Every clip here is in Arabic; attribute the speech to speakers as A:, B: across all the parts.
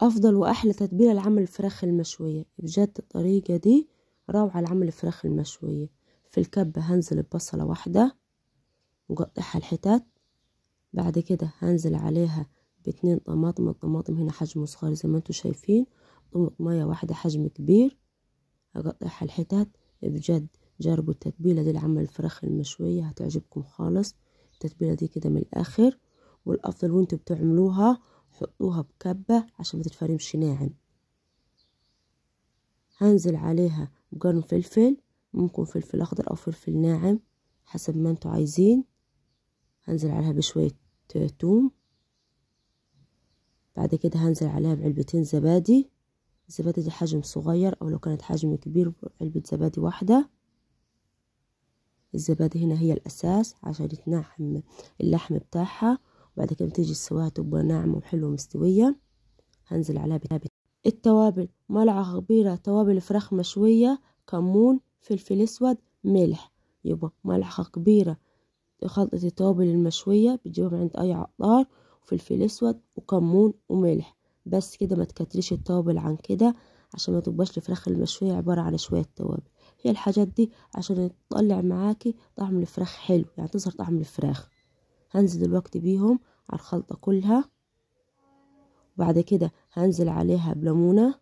A: أفضل وأحلى تتبيلة لعمل الفراخ المشوية بجد الطريقة دي روعة لعمل الفراخ المشوية في الكبة هنزل ببصلة واحدة وقطعها الحتات بعد كده هنزل عليها باتنين طماطم الطماطم هنا حجمه صغير زي ما انتوا شايفين ميه واحدة حجم كبير هقطعها الحتات بجد جربوا التتبيلة دي لعمل الفراخ المشوية هتعجبكم خالص التتبيلة دي كده من الآخر والأفضل وانتوا بتعملوها حطوها بكبة عشان ما تتفرمش ناعم هنزل عليها بقرن فلفل ممكن فلفل اخضر او فلفل ناعم حسب ما انتوا عايزين هنزل عليها بشوية توم بعد كده هنزل عليها بعلبتين زبادي الزبادي دي حجم صغير او لو كانت حجم كبير علبة زبادي واحدة الزبادي هنا هي الاساس عشان يتنعم اللحم بتاعها بعد كده تيجي السواها تبقى ناعمة وحلوة مستوية هنزل عليها بتابت التوابل ملعقة كبيرة توابل فراخ مشوية كمون فلفل اسود ملح يبقى ملعقة كبيرة خلطة التوابل المشوية بتجيبها من عند أي عطار وفلفل اسود وكمون وملح بس كده ما تكتريش التوابل عن كده عشان ما تبقاش الفراخ المشوية عبارة عن شوية توابل هي الحاجات دي عشان تطلع معاكي طعم الفراخ حلو يعني تظهر طعم الفراخ هنزل دلوقتي بيهم على الخلطة كلها وبعد كده هنزل عليها بليمونة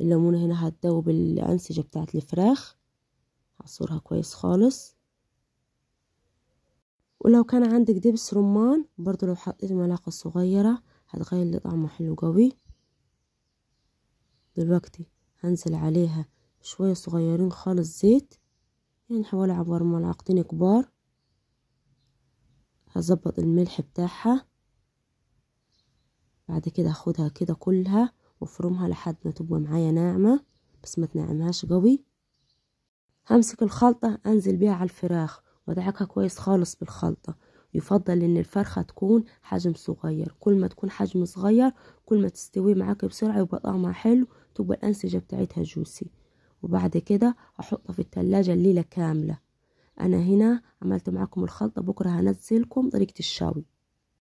A: الليمونة هنا هتدوب الأنسجة بتاعت الفراخ هعصرها كويس خالص ولو كان عندك دبس رمان برضو لو حطيت ملعقة صغيرة هتغير طعمه حلو قوي دلوقتي هنزل عليها شوية صغيرين خالص زيت يعني حوالي عبر ملعقتين كبار هظبط الملح بتاعها بعد كده هاخدها كده كلها وافرمها لحد ما تبقى معايا ناعمة بس ما تنعمهاش قوي همسك الخلطة انزل بيها على الفراخ وادعكها كويس خالص بالخلطة يفضل ان الفرخة تكون حجم صغير كل ما تكون حجم صغير كل ما تستوي معاك بسرعة يبقى طعمها حلو تبقى الانسجة بتاعتها جوسي وبعد كده هحطها في التلاجة الليلة كاملة انا هنا عملت معكم الخلطة بكرة هنزلكم طريقة الشاوي